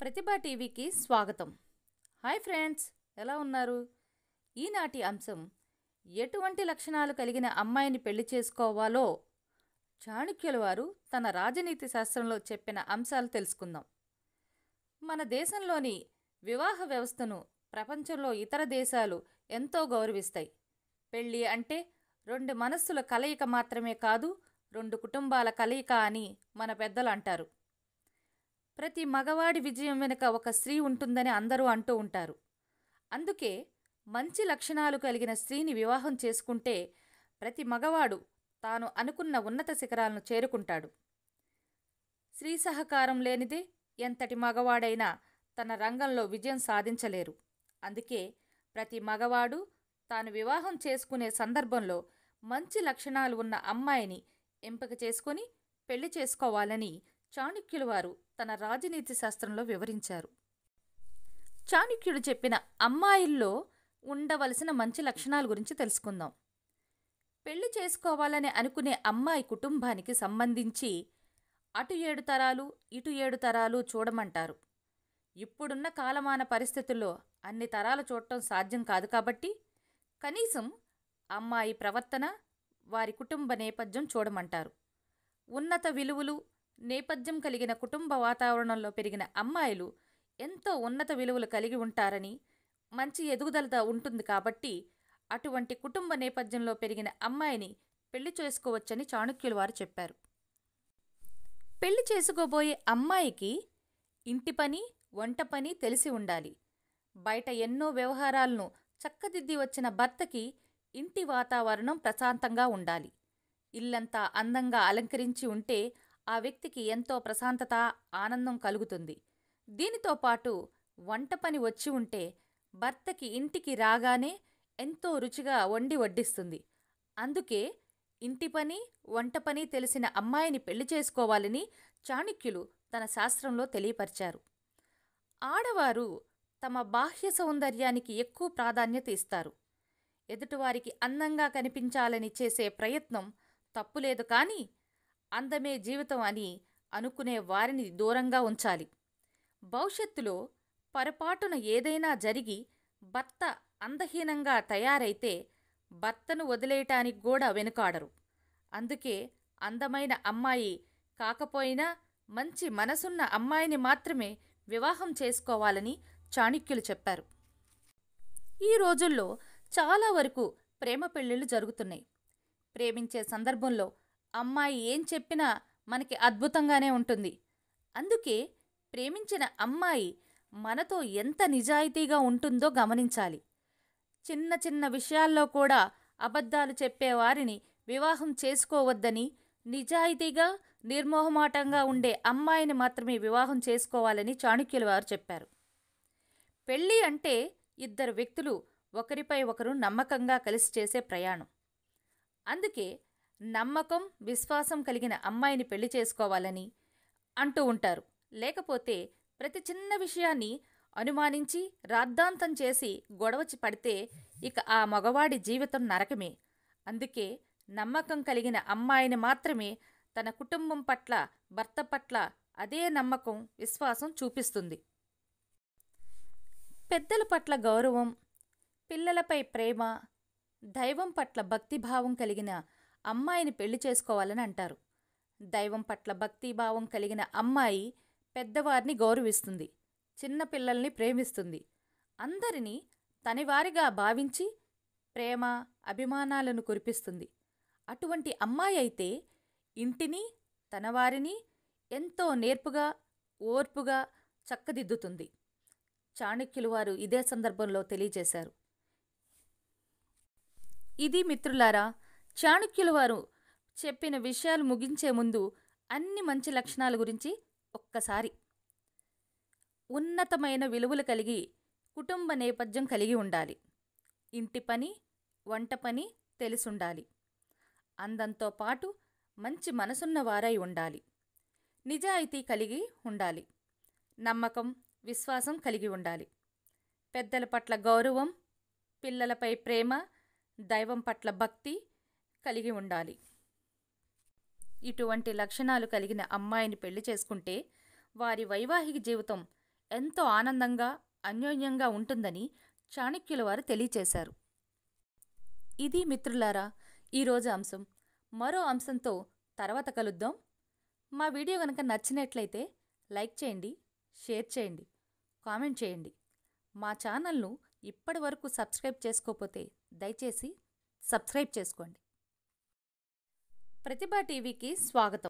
ప్రతిభా టీవీకి స్వాగతం hi friends ఎలా ఉన్నారు ఈనాటి అంశం ఎటువంటి లక్షణాలు కలిగిన అమ్మాయిని పెళ్లి చేసుకోవాలో చాణుక్యుల వారు తన రాజనీతి శాస్త్రంలో చెప్పిన అంశాలు తెలుసుకుందాం మన దేశంలోని వివాహ వ్యవస్థను ప్రపంచంలో ఇతర దేశాలు ఎంతో గౌరవిస్తాయి పెళ్ళి అంటే రెండు మనస్సుల కలయిక మాత్రమే కాదు రెండు కుటుంబాల కలయిక అని మన పెద్దలు అంటారు ప్రతి మగవాడి విజయం వెనుక ఒక స్త్రీ ఉంటుందని అందరూ అంటూ ఉంటారు అందుకే మంచి లక్షణాలు కలిగిన స్త్రీని వివాహం చేసుకుంటే ప్రతి మగవాడు తాను అనుకున్న ఉన్నత శిఖరాలను చేరుకుంటాడు స్త్రీ సహకారం లేనిదే ఎంతటి మగవాడైనా తన రంగంలో విజయం సాధించలేరు అందుకే ప్రతి మగవాడు తాను వివాహం చేసుకునే సందర్భంలో మంచి లక్షణాలు ఉన్న అమ్మాయిని ఎంపిక చేసుకొని పెళ్లి చేసుకోవాలని చాణుక్యులవారు వారు తన రాజనీతి శాస్త్రంలో వివరించారు చాణుక్యుడు చెప్పిన అమ్మాయిల్లో ఉండవలసిన మంచి లక్షణాల గురించి తెలుసుకుందాం పెళ్లి చేసుకోవాలని అనుకునే అమ్మాయి కుటుంబానికి సంబంధించి అటు ఏడు తరాలు ఇటు ఏడు తరాలు చూడమంటారు ఇప్పుడున్న కాలమాన పరిస్థితుల్లో అన్ని తరాలు చూడటం సాధ్యం కాదు కాబట్టి కనీసం అమ్మాయి ప్రవర్తన వారి కుటుంబ నేపథ్యం చూడమంటారు ఉన్నత విలువలు నేపథ్యం కలిగిన కుటుంబ వాతావరణంలో పెరిగిన అమ్మాయిలు ఎంతో ఉన్నత విలువలు కలిగి ఉంటారని మంచి ఎదుగుదలత ఉంటుంది కాబట్టి అటువంటి కుటుంబ నేపథ్యంలో పెరిగిన అమ్మాయిని పెళ్లి చేసుకోవచ్చని చాణక్యుల వారు చెప్పారు పెళ్లి చేసుకోబోయే అమ్మాయికి ఇంటి పని వంట పని తెలిసి ఉండాలి బయట ఎన్నో వ్యవహారాలను చక్కదిద్ది వచ్చిన భర్తకి ఇంటి వాతావరణం ప్రశాంతంగా ఉండాలి ఇల్లంతా అందంగా అలంకరించి ఉంటే ఆ వ్యక్తికి ఎంతో ప్రశాంతత ఆనందం కలుగుతుంది దీనితో పాటు వంట పని వచ్చి ఉంటే భర్తకి ఇంటికి రాగానే ఎంతో రుచిగా వండి వడ్డిస్తుంది అందుకే ఇంటి పని వంట పని తెలిసిన అమ్మాయిని పెళ్లి చేసుకోవాలని చాణిక్యులు తన శాస్త్రంలో తెలియపరిచారు ఆడవారు తమ బాహ్య సౌందర్యానికి ఎక్కువ ప్రాధాన్యత ఇస్తారు ఎదుటివారికి అందంగా కనిపించాలని చేసే ప్రయత్నం తప్పులేదు కానీ అందమే జీవితం అని అనుకునే వారిని దూరంగా ఉంచాలి భవిష్యత్తులో పొరపాటున ఏదైనా జరిగి భర్త అందహీనంగా తయారైతే భర్తను వదిలేయటానికి కూడా వెనుకాడరు అందుకే అందమైన అమ్మాయి కాకపోయినా మంచి మనసున్న అమ్మాయిని మాత్రమే వివాహం చేసుకోవాలని చాణిక్యులు చెప్పారు ఈ రోజుల్లో చాలా వరకు ప్రేమ పెళ్ళిళ్ళు జరుగుతున్నాయి ప్రేమించే సందర్భంలో అమ్మాయి ఏం చెప్పినా మనకి అద్భుతంగానే ఉంటుంది అందుకే ప్రేమించిన అమ్మాయి మనతో ఎంత నిజాయితీగా ఉంటుందో గమనించాలి చిన్న చిన్న విషయాల్లో కూడా అబద్ధాలు చెప్పేవారిని వివాహం చేసుకోవద్దని నిజాయితీగా నిర్మోహమాటంగా ఉండే అమ్మాయిని మాత్రమే వివాహం చేసుకోవాలని చాణుక్యుల వారు చెప్పారు పెళ్ళి అంటే ఇద్దరు వ్యక్తులు ఒకరిపై ఒకరు నమ్మకంగా కలిసి చేసే ప్రయాణం అందుకే నమ్మకం విశ్వాసం కలిగిన అమ్మాయిని పెళ్లి చేసుకోవాలని అంటూ ఉంటారు లేకపోతే ప్రతి చిన్న విషయాన్ని అనుమానించి రాద్ధాంతం చేసి గొడవచి పడితే ఇక ఆ మగవాడి జీవితం నరకమే అందుకే నమ్మకం కలిగిన అమ్మాయిని మాత్రమే తన కుటుంబం పట్ల భర్త పట్ల అదే నమ్మకం విశ్వాసం చూపిస్తుంది పెద్దల పట్ల గౌరవం పిల్లలపై ప్రేమ దైవం పట్ల భక్తిభావం కలిగిన అమ్మాయిని పెళ్లి చేసుకోవాలని అంటారు దైవం పట్ల భక్తిభావం కలిగిన అమ్మాయి పెద్దవారిని గౌరవిస్తుంది చిన్నపిల్లల్ని ప్రేమిస్తుంది అందరినీ తనివారిగా భావించి ప్రేమ అభిమానాలను కురిపిస్తుంది అటువంటి అమ్మాయి అయితే ఇంటిని తనవారిని ఎంతో నేర్పుగా ఓర్పుగా చక్కదిద్దుతుంది చాణక్యులు వారు ఇదే సందర్భంలో తెలియజేశారు ఇది మిత్రులారా చాణుక్యుల వారు చెప్పిన విషయాలు ముగించే ముందు అన్ని మంచి లక్షణాల గురించి ఒక్కసారి ఉన్నతమైన విలువలు కలిగి కుటుంబ నేపథ్యం కలిగి ఉండాలి ఇంటి పని వంట పని తెలిసుండాలి అందంతో పాటు మంచి మనసున్న వారై ఉండాలి నిజాయితీ కలిగి ఉండాలి నమ్మకం విశ్వాసం కలిగి ఉండాలి పెద్దల పట్ల గౌరవం పిల్లలపై ప్రేమ దైవం పట్ల భక్తి కలిగి ఉండాలి ఇటువంటి లక్షణాలు కలిగిన అమ్మాయిని పెళ్లి చేసుకుంటే వారి వైవాహిక జీవితం ఎంతో ఆనందంగా అన్యోన్యంగా ఉంటుందని చాణక్యుల వారు తెలియచేశారు ఇది మిత్రులారా ఈరోజు అంశం మరో అంశంతో తర్వాత కలుద్దాం మా వీడియో కనుక నచ్చినట్లయితే లైక్ చేయండి షేర్ చేయండి కామెంట్ చేయండి మా ఛానల్ను ఇప్పటి వరకు సబ్స్క్రైబ్ చేసుకోకపోతే దయచేసి సబ్స్క్రైబ్ చేసుకోండి प्रतिभा की स्वागत